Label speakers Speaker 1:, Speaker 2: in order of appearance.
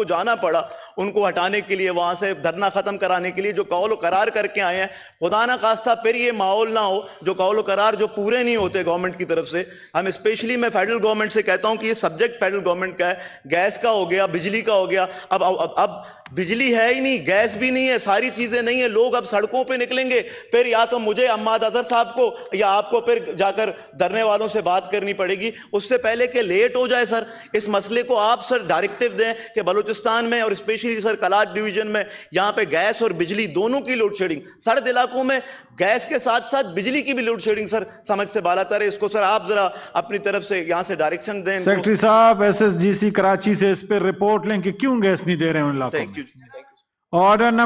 Speaker 1: को जाना पड़ा उनको हटाने के लिए वहां से धरना ख़त्म कराने के लिए जो कौल करार करके आए हैं खुदा ना खास्ता फिर ये माहौल ना हो जो कौल करार जो पूरे नहीं होते गवर्नमेंट की तरफ से हम स्पेशली मैं फेडरल गवर्नमेंट से कहता हूं कि ये सब्जेक्ट फेडरल गवर्नमेंट का है गैस का हो गया बिजली का हो गया अब अब अब, अब बिजली है ही नहीं गैस भी नहीं है सारी चीज़ें नहीं है लोग अब सड़कों पर निकलेंगे फिर या तो मुझे अम्माद अजहर साहब को या आपको फिर जाकर धरने वालों से बात करनी पड़ेगी उससे पहले कि लेट हो जाए सर इस मसले को आप सर डायरेक्टिव दें कि बलोच बलूचिस्तान में और स्पेशली सर कलाज डिवीजन में यहाँ पे गैस और बिजली दोनों की लोड शेडिंग सर्द इलाकों में गैस के साथ साथ बिजली की भी लोड शेडिंग सर समझ से बालातर है इसको सर आप जरा अपनी तरफ से यहाँ से डायरेक्शन दें सेक्रेटरी
Speaker 2: साहब एसएसजीसी कराची से इस पर रिपोर्ट लें कि क्यों गैस नहीं दे रहे हैं उन इलाकों यू ऑर्डर